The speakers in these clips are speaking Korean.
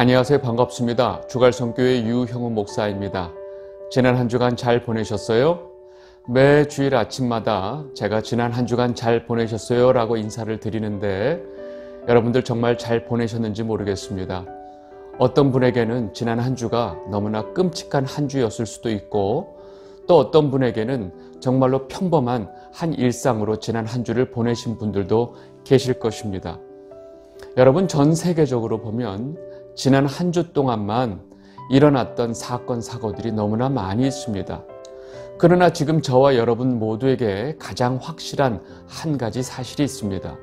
안녕하세요. 반갑습니다. 주갈성교회 유형우 목사입니다. 지난 한 주간 잘 보내셨어요? 매 주일 아침마다 제가 지난 한 주간 잘 보내셨어요? 라고 인사를 드리는데 여러분들 정말 잘 보내셨는지 모르겠습니다. 어떤 분에게는 지난 한 주가 너무나 끔찍한 한 주였을 수도 있고 또 어떤 분에게는 정말로 평범한 한 일상으로 지난 한 주를 보내신 분들도 계실 것입니다. 여러분 전 세계적으로 보면 지난 한 주 동안만 일어났던 사건, 사고들이 너무나 많이 있습니다. 그러나 지금 저와 여러분 모두에게 가장 확실한 한 가지 사실이 있습니다.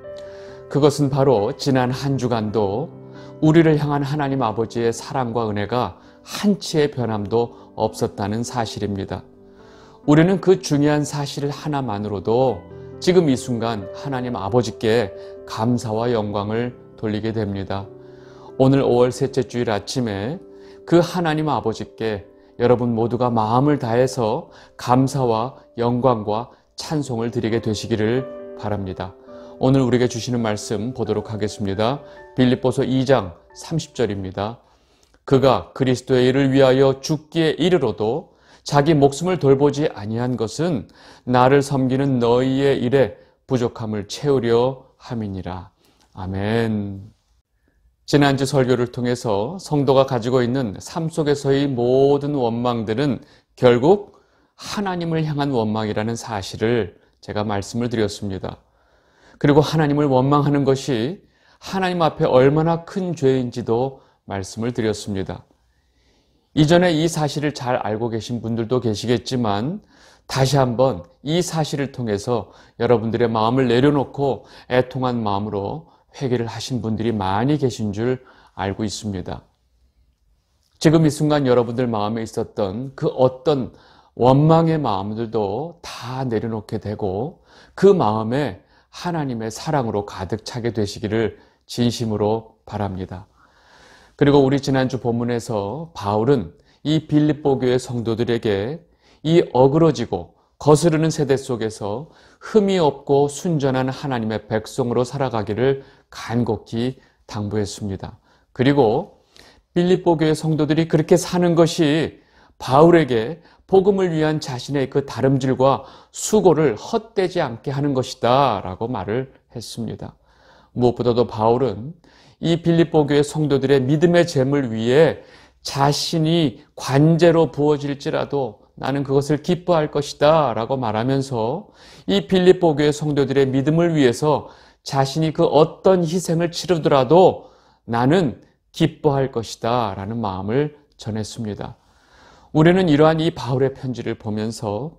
그것은 바로 지난 한 주간도 우리를 향한 하나님 아버지의 사랑과 은혜가 한치의 변함도 없었다는 사실입니다. 우리는 그 중요한 사실 하나만으로도 지금 이 순간 하나님 아버지께 감사와 영광을 돌리게 됩니다. 오늘 5월 셋째 주일 아침에 그 하나님 아버지께 여러분 모두가 마음을 다해서 감사와 영광과 찬송을 드리게 되시기를 바랍니다. 오늘 우리에게 주시는 말씀 보도록 하겠습니다. 빌립보서 2장 30절입니다. 그가 그리스도의 일을 위하여 죽기에 이르러도 자기 목숨을 돌보지 아니한 것은 나를 섬기는 너희의 일에 부족함을 채우려 함이니라. 아멘. 지난주 설교를 통해서 성도가 가지고 있는 삶 속에서의 모든 원망들은 결국 하나님을 향한 원망이라는 사실을 제가 말씀을 드렸습니다. 그리고 하나님을 원망하는 것이 하나님 앞에 얼마나 큰 죄인지도 말씀을 드렸습니다. 이전에 이 사실을 잘 알고 계신 분들도 계시겠지만 다시 한번 이 사실을 통해서 여러분들의 마음을 내려놓고 애통한 마음으로 회개를 하신 분들이 많이 계신 줄 알고 있습니다. 지금 이 순간 여러분들 마음에 있었던 그 어떤 원망의 마음들도 다 내려놓게 되고 그 마음에 하나님의 사랑으로 가득 차게 되시기를 진심으로 바랍니다. 그리고 우리 지난주 본문에서 바울은 이 빌립보 교의 성도들에게 이 어그러지고 거스르는 세대 속에서 흠이 없고 순전한 하나님의 백성으로 살아가기를 간곡히 당부했습니다. 그리고 빌립보 교회 성도들이 그렇게 사는 것이 바울에게 복음을 위한 자신의 그 다름질과 수고를 헛되지 않게 하는 것이다 라고 말을 했습니다. 무엇보다도 바울은 이 빌립보 교회 성도들의 믿음의 잼을 위해 자신이 관제로 부어질지라도 나는 그것을 기뻐할 것이다 라고 말하면서 이 빌립보 교의 성도들의 믿음을 위해서 자신이 그 어떤 희생을 치르더라도 나는 기뻐할 것이다 라는 마음을 전했습니다. 우리는 이러한 이 바울의 편지를 보면서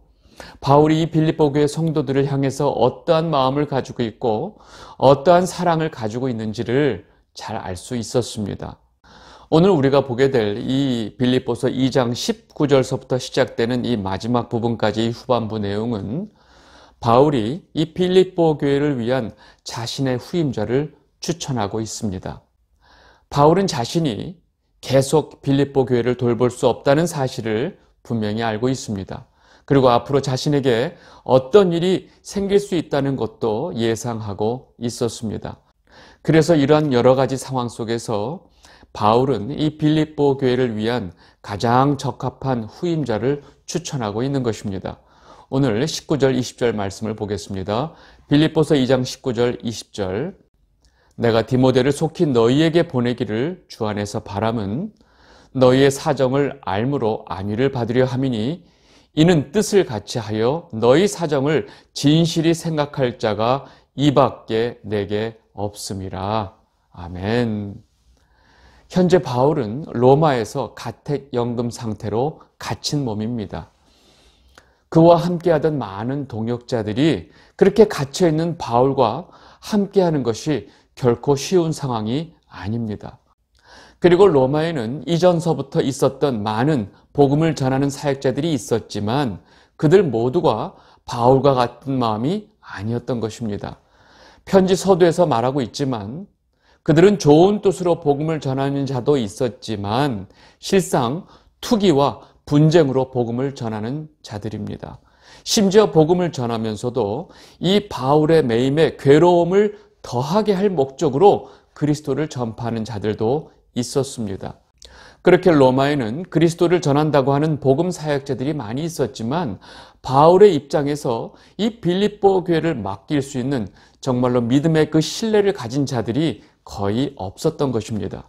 바울이 이 빌립보 교의 성도들을 향해서 어떠한 마음을 가지고 있고 어떠한 사랑을 가지고 있는지를 잘 알 수 있었습니다. 오늘 우리가 보게 될 이 빌립보서 2장 19절서부터 시작되는 이 마지막 부분까지 후반부 내용은 바울이 이 빌립보 교회를 위한 자신의 후임자를 추천하고 있습니다. 바울은 자신이 계속 빌립보 교회를 돌볼 수 없다는 사실을 분명히 알고 있습니다. 그리고 앞으로 자신에게 어떤 일이 생길 수 있다는 것도 예상하고 있었습니다. 그래서 이러한 여러 가지 상황 속에서 바울은 이 빌립보 교회를 위한 가장 적합한 후임자를 추천하고 있는 것입니다. 오늘 19절 20절 말씀을 보겠습니다. 빌립보서 2장 19절 20절 내가 디모데를 속히 너희에게 보내기를 주 안에서 바람은 너희의 사정을 알므로 안위를 받으려 함이니 이는 뜻을 같이 하여 너희 사정을 진실이 생각할 자가 이밖에 내게 없음이라. 아멘. 현재 바울은 로마에서 가택연금 상태로 갇힌 몸입니다. 그와 함께하던 많은 동역자들이 그렇게 갇혀있는 바울과 함께하는 것이 결코 쉬운 상황이 아닙니다. 그리고 로마에는 이전서부터 있었던 많은 복음을 전하는 사역자들이 있었지만 그들 모두가 바울과 같은 마음이 아니었던 것입니다. 편지 서두에서 말하고 있지만 그들은 좋은 뜻으로 복음을 전하는 자도 있었지만 실상 투기와 분쟁으로 복음을 전하는 자들입니다. 심지어 복음을 전하면서도 이 바울의 매임에 괴로움을 더하게 할 목적으로 그리스도를 전파하는 자들도 있었습니다. 그렇게 로마에는 그리스도를 전한다고 하는 복음 사역자들이 많이 있었지만 바울의 입장에서 이 빌립보 교회를 맡길 수 있는 정말로 믿음의 그 신뢰를 가진 자들이 거의 없었던 것입니다.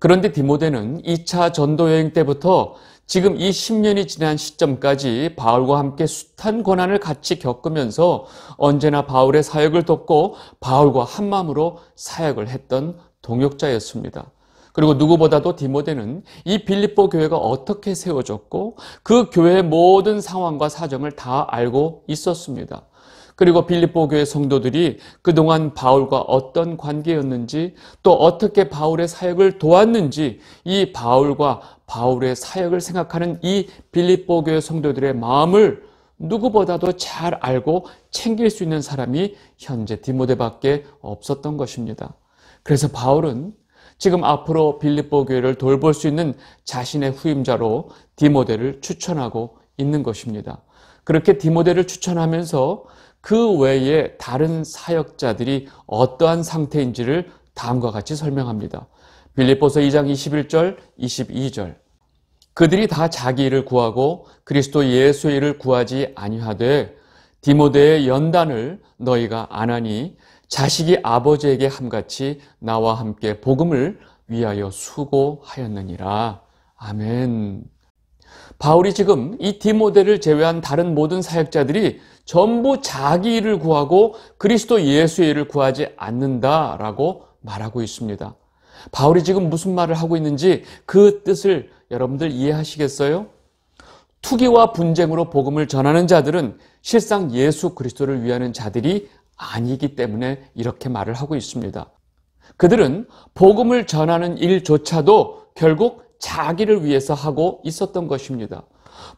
그런데 디모데는 2차 전도 여행 때부터 지금 이 10년이 지난 시점까지 바울과 함께 숱한 고난을 같이 겪으면서 언제나 바울의 사역을 돕고 바울과 한마음으로 사역을 했던 동역자였습니다. 그리고 누구보다도 디모데는 이 빌립보 교회가 어떻게 세워졌고 그 교회의 모든 상황과 사정을 다 알고 있었습니다. 그리고 빌립보 교회 성도들이 그동안 바울과 어떤 관계였는지 또 어떻게 바울의 사역을 도왔는지 이 바울과 바울의 사역을 생각하는 이 빌립보 교회 성도들의 마음을 누구보다도 잘 알고 챙길 수 있는 사람이 현재 디모데밖에 없었던 것입니다. 그래서 바울은 지금 앞으로 빌립보 교회를 돌볼 수 있는 자신의 후임자로 디모데를 추천하고 있는 것입니다. 그렇게 디모데를 추천하면서 그 외에 다른 사역자들이 어떠한 상태인지를 다음과 같이 설명합니다. 빌립보서 2장 21절, 22절. 그들이 다 자기 일을 구하고 그리스도 예수의 일을 구하지 아니하되 디모데의 연단을 너희가 안 하니 자식이 아버지에게 함같이 나와 함께 복음을 위하여 수고하였느니라. 아멘. 바울이 지금 이디모델을 제외한 다른 모든 사역자들이 전부 자기 일을 구하고 그리스도 예수의 일을 구하지 않는다라고 말하고 있습니다. 바울이 지금 무슨 말을 하고 있는지 그 뜻을 여러분들 이해하시겠어요? 투기와 분쟁으로 복음을 전하는 자들은 실상 예수 그리스도를 위하는 자들이 아니기 때문에 이렇게 말을 하고 있습니다. 그들은 복음을 전하는 일조차도 결국 자기를 위해서 하고 있었던 것입니다.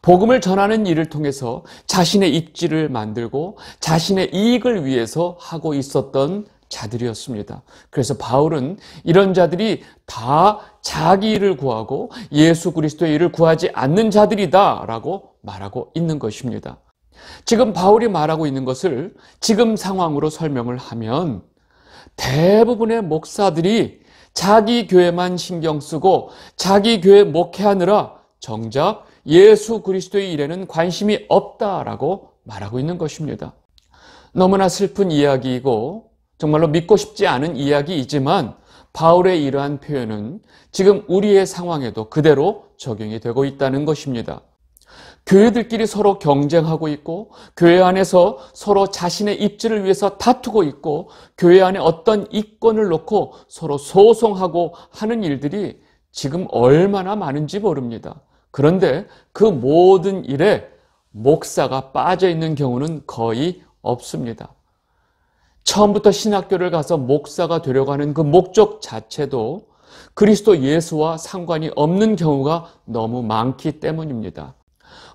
복음을 전하는 일을 통해서 자신의 입지를 만들고 자신의 이익을 위해서 하고 있었던 자들이었습니다. 그래서 바울은 이런 자들이 다 자기 일을 구하고 예수 그리스도의 일을 구하지 않는 자들이다라고 말하고 있는 것입니다. 지금 바울이 말하고 있는 것을 지금 상황으로 설명을 하면 대부분의 목사들이 자기 교회만 신경 쓰고 자기 교회 목회하느라 정작 예수 그리스도의 일에는 관심이 없다라고 말하고 있는 것입니다. 너무나 슬픈 이야기이고 정말로 믿고 싶지 않은 이야기이지만 바울의 이러한 표현은 지금 우리의 상황에도 그대로 적용이 되고 있다는 것입니다. 교회들끼리 서로 경쟁하고 있고 교회 안에서 서로 자신의 입지를 위해서 다투고 있고 교회 안에 어떤 이권을 놓고 서로 소송하고 하는 일들이 지금 얼마나 많은지 모릅니다. 그런데 그 모든 일에 목사가 빠져 있는 경우는 거의 없습니다. 처음부터 신학교를 가서 목사가 되려고 하는 그 목적 자체도 그리스도 예수와 상관이 없는 경우가 너무 많기 때문입니다.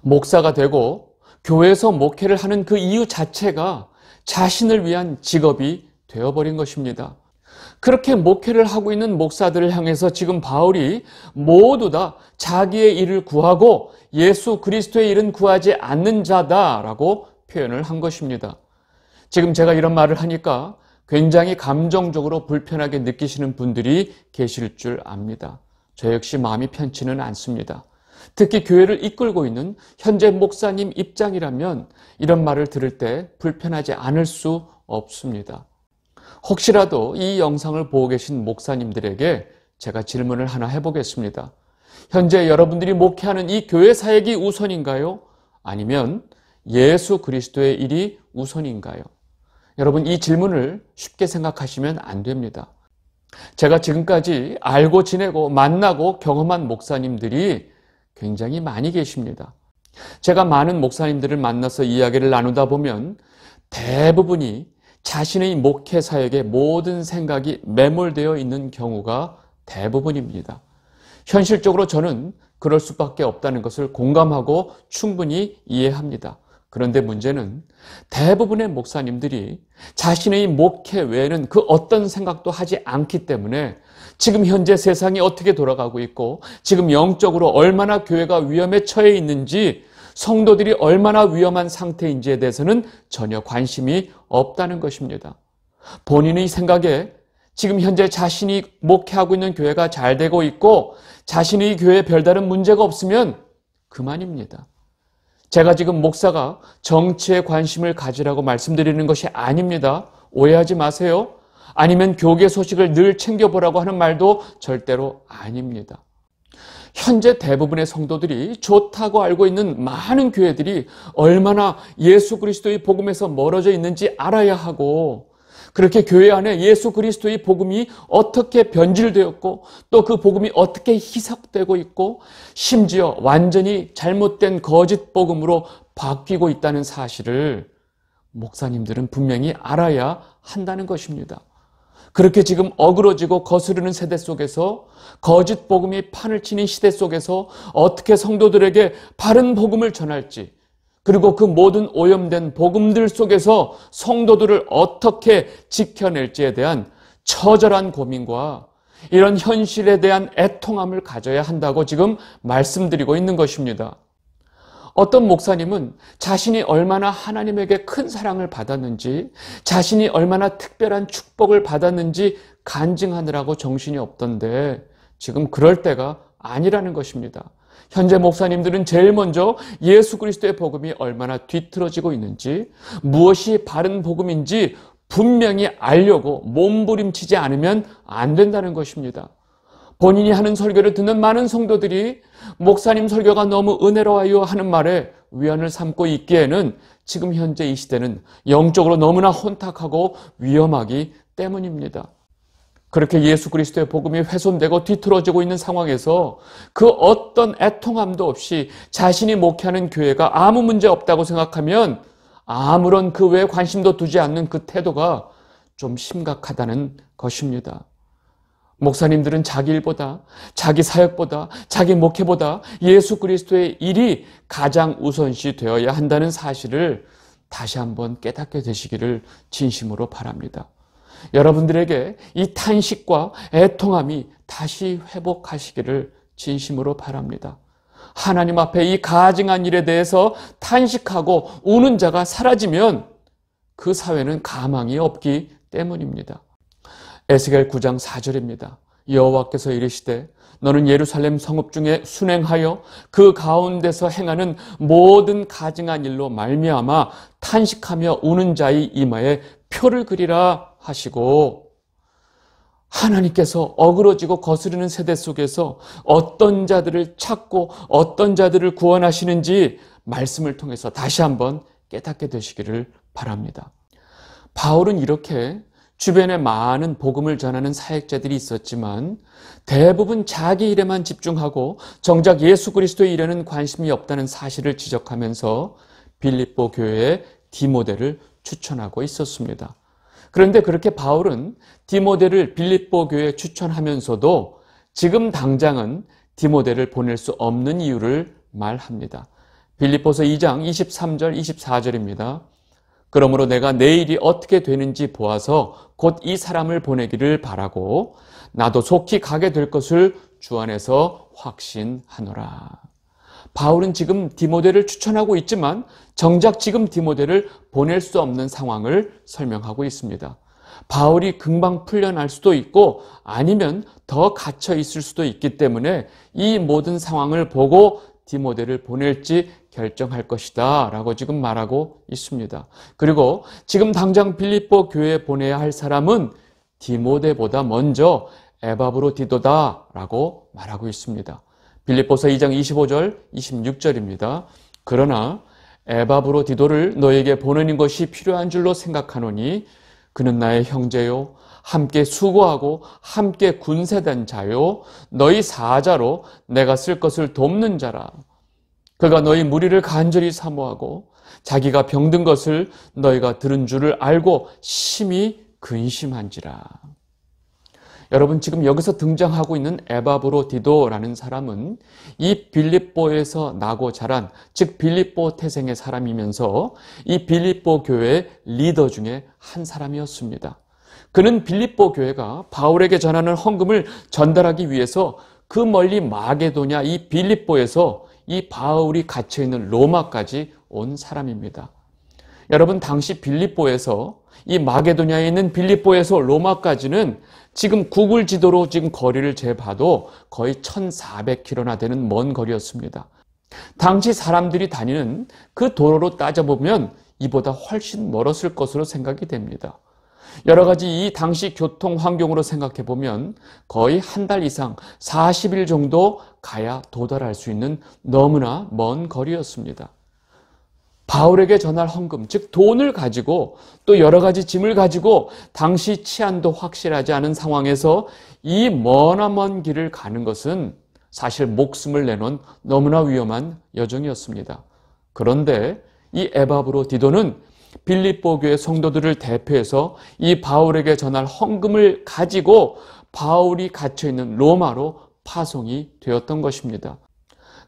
목사가 되고 교회에서 목회를 하는 그 이유 자체가 자신을 위한 직업이 되어버린 것입니다. 그렇게 목회를 하고 있는 목사들을 향해서 지금 바울이 모두 다 자기의 일을 구하고 예수 그리스도의 일은 구하지 않는 자다라고 표현을 한 것입니다. 지금 제가 이런 말을 하니까 굉장히 감정적으로 불편하게 느끼시는 분들이 계실 줄 압니다. 저 역시 마음이 편치는 않습니다. 특히 교회를 이끌고 있는 현재 목사님 입장이라면 이런 말을 들을 때 불편하지 않을 수 없습니다. 혹시라도 이 영상을 보고 계신 목사님들에게 제가 질문을 하나 해보겠습니다. 현재 여러분들이 목회하는 이 교회 사역이 우선인가요? 아니면 예수 그리스도의 일이 우선인가요? 여러분 이 질문을 쉽게 생각하시면 안 됩니다. 제가 지금까지 알고 지내고 만나고 경험한 목사님들이 굉장히 많이 계십니다. 제가 많은 목사님들을 만나서 이야기를 나누다 보면 대부분이 자신의 목회 사역에 모든 생각이 매몰되어 있는 경우가 대부분입니다. 현실적으로 저는 그럴 수밖에 없다는 것을 공감하고 충분히 이해합니다. 그런데 문제는 대부분의 목사님들이 자신의 목회 외에는 그 어떤 생각도 하지 않기 때문에 지금 현재 세상이 어떻게 돌아가고 있고 지금 영적으로 얼마나 교회가 위험에 처해 있는지 성도들이 얼마나 위험한 상태인지에 대해서는 전혀 관심이 없다는 것입니다. 본인의 생각에 지금 현재 자신이 목회하고 있는 교회가 잘 되고 있고 자신의 교회에 별다른 문제가 없으면 그만입니다. 제가 지금 목사가 정치에 관심을 가지라고 말씀드리는 것이 아닙니다. 오해하지 마세요. 아니면 교계 소식을 늘 챙겨보라고 하는 말도 절대로 아닙니다. 현재 대부분의 성도들이 좋다고 알고 있는 많은 교회들이 얼마나 예수 그리스도의 복음에서 멀어져 있는지 알아야 하고 그렇게 교회 안에 예수 그리스도의 복음이 어떻게 변질되었고 또 그 복음이 어떻게 희석되고 있고 심지어 완전히 잘못된 거짓 복음으로 바뀌고 있다는 사실을 목사님들은 분명히 알아야 한다는 것입니다. 그렇게 지금 어그러지고 거스르는 세대 속에서 거짓 복음이 판을 치는 시대 속에서 어떻게 성도들에게 바른 복음을 전할지 그리고 그 모든 오염된 복음들 속에서 성도들을 어떻게 지켜낼지에 대한 처절한 고민과 이런 현실에 대한 애통함을 가져야 한다고 지금 말씀드리고 있는 것입니다. 어떤 목사님은 자신이 얼마나 하나님에게 큰 사랑을 받았는지, 자신이 얼마나 특별한 축복을 받았는지 간증하느라고 정신이 없던데, 지금 그럴 때가 아니라는 것입니다. 현재 목사님들은 제일 먼저 예수 그리스도의 복음이 얼마나 뒤틀어지고 있는지, 무엇이 바른 복음인지 분명히 알려고 몸부림치지 않으면 안 된다는 것입니다. 본인이 하는 설교를 듣는 많은 성도들이 목사님 설교가 너무 은혜로워요 하는 말에 위안을 삼고 있기에는 지금 현재 이 시대는 영적으로 너무나 혼탁하고 위험하기 때문입니다. 그렇게 예수 그리스도의 복음이 훼손되고 뒤틀어지고 있는 상황에서 그 어떤 애통함도 없이 자신이 목회하는 교회가 아무 문제 없다고 생각하면 아무런 그 외에 관심도 두지 않는 그 태도가 좀 심각하다는 것입니다. 목사님들은 자기 일보다, 자기 사역보다, 자기 목회보다 예수 그리스도의 일이 가장 우선시 되어야 한다는 사실을 다시 한번 깨닫게 되시기를 진심으로 바랍니다. 여러분들에게 이 탄식과 애통함이 다시 회복하시기를 진심으로 바랍니다. 하나님 앞에 이 가증한 일에 대해서 탄식하고 우는 자가 사라지면 그 사회는 가망이 없기 때문입니다. 에스겔 9장 4절입니다. 여호와께서 이르시되 너는 예루살렘 성읍 중에 순행하여 그 가운데서 행하는 모든 가증한 일로 말미암아 탄식하며 우는 자의 이마에 표를 그리라 하시고 하나님께서 어그러지고 거스르는 세대 속에서 어떤 자들을 찾고 어떤 자들을 구원하시는지 말씀을 통해서 다시 한번 깨닫게 되시기를 바랍니다. 바울은 이렇게 주변에 많은 복음을 전하는 사역자들이 있었지만 대부분 자기 일에만 집중하고 정작 예수 그리스도의 일에는 관심이 없다는 사실을 지적하면서 빌립보 교회의 디모델을 추천하고 있었습니다. 그런데 그렇게 바울은 디모델을 빌립보 교회에 추천하면서도 지금 당장은 디모델을 보낼 수 없는 이유를 말합니다. 빌립보서 2장 23절 24절입니다. 그러므로 내가 내일이 어떻게 되는지 보아서 곧 이 사람을 보내기를 바라고 나도 속히 가게 될 것을 주 안에서 확신하노라. 바울은 지금 디모델을 추천하고 있지만 정작 지금 디모델을 보낼 수 없는 상황을 설명하고 있습니다. 바울이 금방 풀려날 수도 있고 아니면 더 갇혀 있을 수도 있기 때문에 이 모든 상황을 보고 디모데를 보낼지 결정할 것이다 라고 지금 말하고 있습니다. 그리고 지금 당장 빌립보 교회에 보내야 할 사람은 디모데보다 먼저 에바브로 디도다 라고 말하고 있습니다. 빌립보서 2장 25절 26절입니다. 그러나 에바브로 디도를 너에게 보내는 것이 필요한 줄로 생각하노니 그는 나의 형제요 함께 수고하고 함께 군세된 자요 너희 사자로 내가 쓸 것을 돕는 자라 그가 너희 무리를 간절히 사모하고 자기가 병든 것을 너희가 들은 줄을 알고 심히 근심한지라 여러분 지금 여기서 등장하고 있는 에바브로디도라는 사람은 이 빌립보에서 나고 자란 즉 빌립보 태생의 사람이면서 이 빌립보 교회의 리더 중에 한 사람이었습니다. 그는 빌립보 교회가 바울에게 전하는 헌금을 전달하기 위해서 그 멀리 마게도냐 이 빌립보에서 이 바울이 갇혀 있는 로마까지 온 사람입니다. 여러분 당시 빌립보에서 이 마게도냐에 있는 빌립보에서 로마까지는 지금 구글 지도로 지금 거리를 재봐도 거의 1,400km나 되는 먼 거리였습니다. 당시 사람들이 다니는 그 도로로 따져보면 이보다 훨씬 멀었을 것으로 생각이 됩니다. 여러 가지 이 당시 교통 환경으로 생각해 보면 거의 한 달 이상 40일 정도 가야 도달할 수 있는 너무나 먼 거리였습니다. 바울에게 전할 헌금, 즉 돈을 가지고 또 여러 가지 짐을 가지고 당시 치안도 확실하지 않은 상황에서 이 머나먼 길을 가는 것은 사실 목숨을 내놓은 너무나 위험한 여정이었습니다. 그런데 이 에바브로 디도는 빌립보 교의 성도들을 대표해서 이 바울에게 전할 헌금을 가지고 바울이 갇혀 있는 로마로 파송이 되었던 것입니다.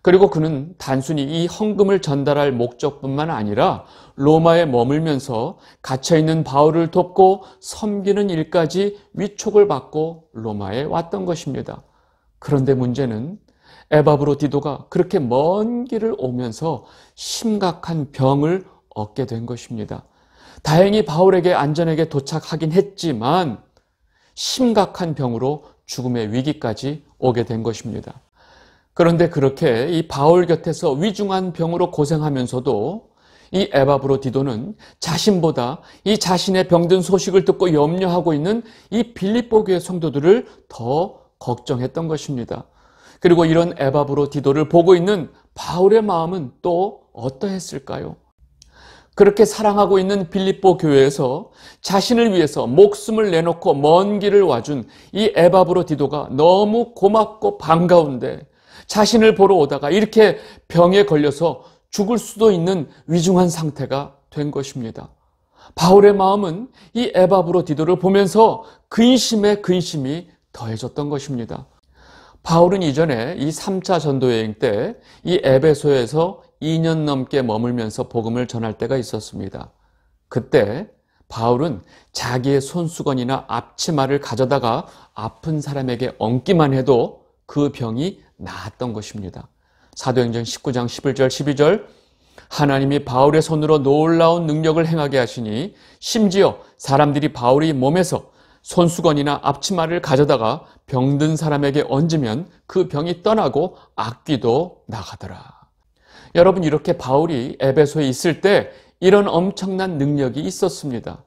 그리고 그는 단순히 이 헌금을 전달할 목적뿐만 아니라 로마에 머물면서 갇혀있는 바울을 돕고 섬기는 일까지 위촉을 받고 로마에 왔던 것입니다. 그런데 문제는 에바브로디도가 그렇게 먼 길을 오면서 심각한 병을 얻게 된 것입니다. 다행히 바울에게 안전하게 도착하긴 했지만 심각한 병으로 죽음의 위기까지 오게 된 것입니다. 그런데 그렇게 이 바울 곁에서 위중한 병으로 고생하면서도 이 에바브로디도는 자신보다 이 자신의 병든 소식을 듣고 염려하고 있는 이 빌립보 교의 성도들을 더 걱정했던 것입니다. 그리고 이런 에바브로디도를 보고 있는 바울의 마음은 또 어떠했을까요? 그렇게 사랑하고 있는 빌립보 교회에서 자신을 위해서 목숨을 내놓고 먼 길을 와준 이 에바브로 디도가 너무 고맙고 반가운데 자신을 보러 오다가 이렇게 병에 걸려서 죽을 수도 있는 위중한 상태가 된 것입니다. 바울의 마음은 이 에바브로 디도를 보면서 근심에 근심이 더해졌던 것입니다. 바울은 이전에 이 3차 전도 여행 때 이 에베소에서 2년 넘게 머물면서 복음을 전할 때가 있었습니다. 그때 바울은 자기의 손수건이나 앞치마를 가져다가 아픈 사람에게 얹기만 해도 그 병이 나았던 것입니다. 사도행전 19장 11절 12절 하나님이 바울의 손으로 놀라운 능력을 행하게 하시니 심지어 사람들이 바울이 몸에서 손수건이나 앞치마를 가져다가 병든 사람에게 얹으면 그 병이 떠나고 악귀도 나가더라. 여러분 이렇게 바울이 에베소에 있을 때 이런 엄청난 능력이 있었습니다.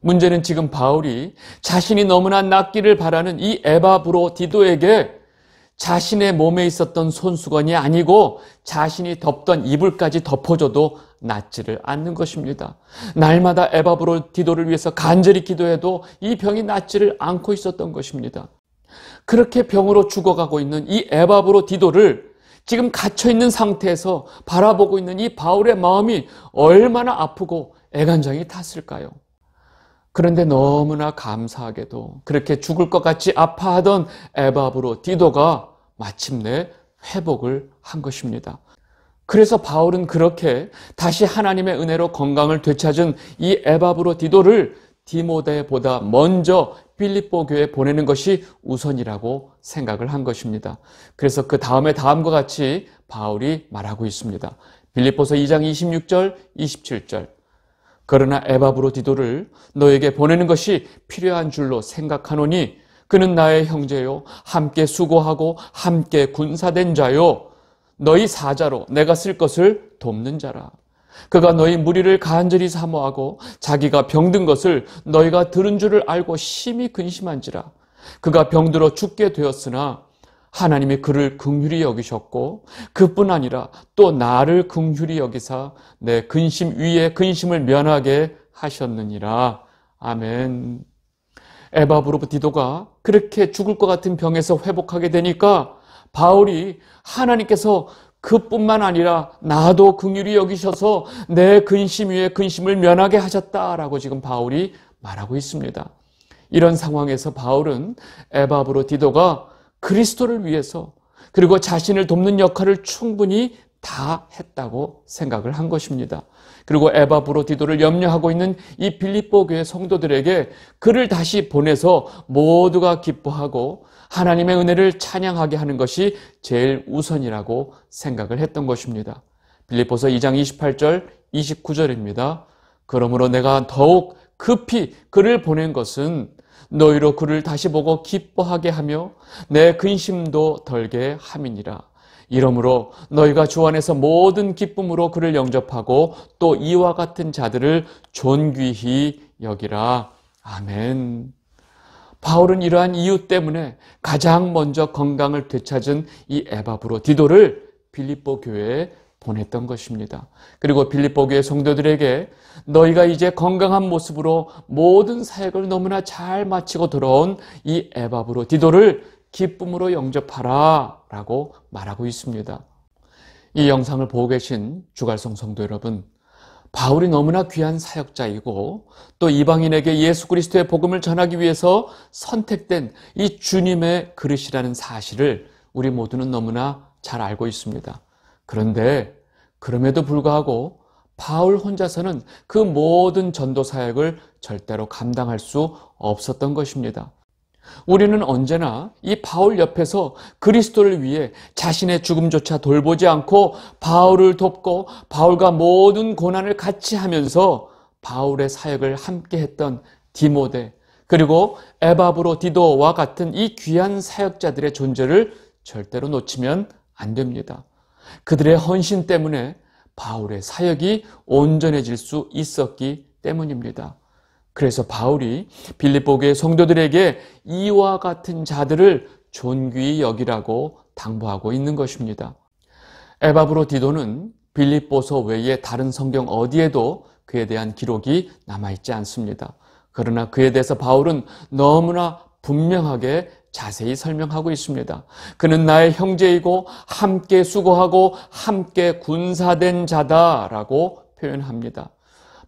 문제는 지금 바울이 자신이 너무나 낫기를 바라는 이 에바브로 디도에게 자신의 몸에 있었던 손수건이 아니고 자신이 덮던 이불까지 덮어줘도 낫지를 않는 것입니다. 날마다 에바브로 디도를 위해서 간절히 기도해도 이 병이 낫지를 않고 있었던 것입니다. 그렇게 병으로 죽어가고 있는 이 에바브로 디도를 지금 갇혀있는 상태에서 바라보고 있는 이 바울의 마음이 얼마나 아프고 애간장이 탔을까요? 그런데 너무나 감사하게도 그렇게 죽을 것 같이 아파하던 에바브로 디도가 마침내 회복을 한 것입니다. 그래서 바울은 그렇게 다시 하나님의 은혜로 건강을 되찾은 이 에바브로 디도를 디모데보다 먼저 필리포 교에 보내는 것이 우선이라고 생각을 한 것입니다. 그래서 그 다음에 다음과 같이 바울이 말하고 있습니다. 빌리포서 2장 26절, 27절. 그러나 에바브로 디도를 너에게 보내는 것이 필요한 줄로 생각하노니 그는 나의 형제요 함께 수고하고 함께 군사된 자요 너희 사자로 내가 쓸 것을 돕는 자라. 그가 너희 무리를 간절히 사모하고 자기가 병든 것을 너희가 들은 줄을 알고 심히 근심한지라. 그가 병들어 죽게 되었으나 하나님이 그를 긍휼히 여기셨고 그뿐 아니라 또 나를 긍휼히 여기사 내 근심 위에 근심을 면하게 하셨느니라. 아멘. 에바브로브 디도가 그렇게 죽을 것 같은 병에서 회복하게 되니까 바울이 하나님께서 그뿐만 아니라 나도 긍휼히 여기셔서 내 근심 위에 근심을 면하게 하셨다라고 지금 바울이 말하고 있습니다. 이런 상황에서 바울은 에바브로 디도가 그리스도를 위해서 그리고 자신을 돕는 역할을 충분히 다 했다고 생각을 한 것입니다. 그리고 에바브로 디도를 염려하고 있는 이 빌립보 교회 성도들에게 그를 다시 보내서 모두가 기뻐하고 하나님의 은혜를 찬양하게 하는 것이 제일 우선이라고 생각을 했던 것입니다. 빌립보서 2장 28절, 29절입니다. 그러므로 내가 더욱 급히 그를 보낸 것은 너희로 그를 다시 보고 기뻐하게 하며 내 근심도 덜게 함이니라. 이러므로 너희가 주 안에서 모든 기쁨으로 그를 영접하고 또 이와 같은 자들을 존귀히 여기라. 아멘. 바울은 이러한 이유 때문에 가장 먼저 건강을 되찾은 이 에바브로 디도를 빌립보 교회에 보냈던 것입니다. 그리고 빌립보 교회 성도들에게 너희가 이제 건강한 모습으로 모든 사역을 너무나 잘 마치고 돌아온 이 에바브로 디도를 기쁨으로 영접하라 라고 말하고 있습니다. 이 영상을 보고 계신 주갈성 성도 여러분, 바울이 너무나 귀한 사역자이고 또 이방인에게 예수 그리스도의 복음을 전하기 위해서 선택된 이 주님의 그릇이라는 사실을 우리 모두는 너무나 잘 알고 있습니다. 그런데 그럼에도 불구하고 바울 혼자서는 그 모든 전도 사역을 절대로 감당할 수 없었던 것입니다. 우리는 언제나 이 바울 옆에서 그리스도를 위해 자신의 죽음조차 돌보지 않고 바울을 돕고 바울과 모든 고난을 같이 하면서 바울의 사역을 함께 했던 디모데 그리고 에바브로 디도와 같은 이 귀한 사역자들의 존재를 절대로 놓치면 안 됩니다. 그들의 헌신 때문에 바울의 사역이 온전해질 수 있었기 때문입니다. 그래서 바울이 빌립보교의 성도들에게 이와 같은 자들을 존귀히 여기라고 당부하고 있는 것입니다. 에바브로 디도는 빌립보서 외에 다른 성경 어디에도 그에 대한 기록이 남아있지 않습니다. 그러나 그에 대해서 바울은 너무나 분명하게 자세히 설명하고 있습니다. 그는 나의 형제이고 함께 수고하고 함께 군사된 자다라고 표현합니다.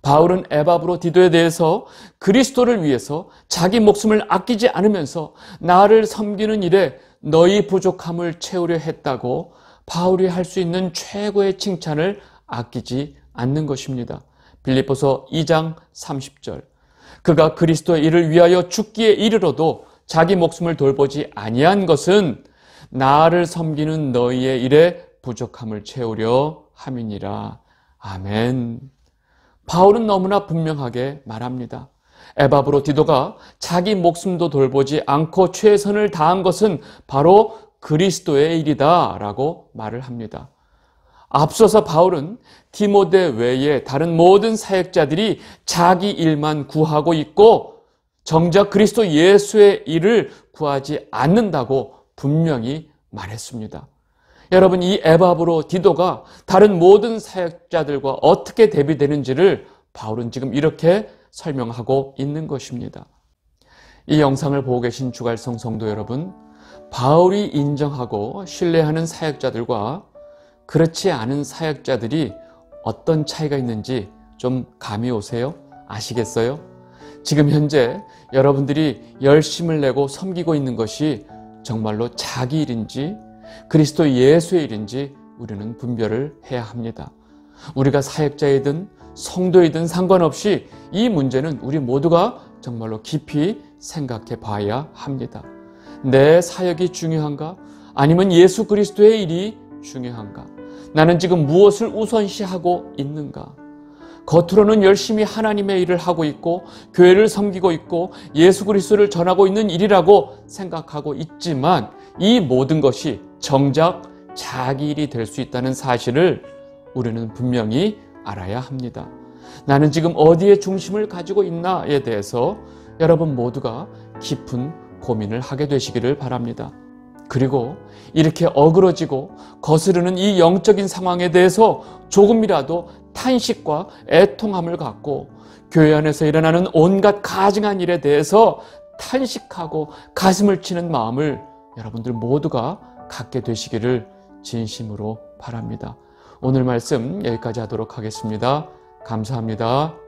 바울은 에바브로 디도에 대해서 그리스도를 위해서 자기 목숨을 아끼지 않으면서 나를 섬기는 일에 너희 부족함을 채우려 했다고 바울이 할 수 있는 최고의 칭찬을 아끼지 않는 것입니다. 빌립보서 2장 30절. 그가 그리스도의 일을 위하여 죽기에 이르러도 자기 목숨을 돌보지 아니한 것은 나를 섬기는 너희의 일에 부족함을 채우려 함이니라. 아멘. 바울은 너무나 분명하게 말합니다. 에바브로 디도가 자기 목숨도 돌보지 않고 최선을 다한 것은 바로 그리스도의 일이다 라고 말을 합니다. 앞서서 바울은 디모데 외에 다른 모든 사역자들이 자기 일만 구하고 있고 정작 그리스도 예수의 일을 구하지 않는다고 분명히 말했습니다. 여러분 이 에바브로 디도가 다른 모든 사역자들과 어떻게 대비되는지를 바울은 지금 이렇게 설명하고 있는 것입니다. 이 영상을 보고 계신 주갈성 성도 여러분, 바울이 인정하고 신뢰하는 사역자들과 그렇지 않은 사역자들이 어떤 차이가 있는지 좀 감이 오세요? 아시겠어요? 지금 현재 여러분들이 열심을 내고 섬기고 있는 것이 정말로 자기 일인지 그리스도 예수의 일인지 우리는 분별을 해야 합니다. 우리가 사역자이든 성도이든 상관없이 이 문제는 우리 모두가 정말로 깊이 생각해 봐야 합니다. 내 사역이 중요한가? 아니면 예수 그리스도의 일이 중요한가? 나는 지금 무엇을 우선시하고 있는가? 겉으로는 열심히 하나님의 일을 하고 있고 교회를 섬기고 있고 예수 그리스도를 전하고 있는 일이라고 생각하고 있지만 이 모든 것이 정작 자기 일이 될 수 있다는 사실을 우리는 분명히 알아야 합니다. 나는 지금 어디에 중심을 가지고 있나에 대해서 여러분 모두가 깊은 고민을 하게 되시기를 바랍니다. 그리고 이렇게 어그러지고 거스르는 이 영적인 상황에 대해서 조금이라도 탄식과 애통함을 갖고 교회 안에서 일어나는 온갖 가증한 일에 대해서 탄식하고 가슴을 치는 마음을 여러분들 모두가 갖게 되시기를 진심으로 바랍니다. 오늘 말씀 여기까지 하도록 하겠습니다. 감사합니다.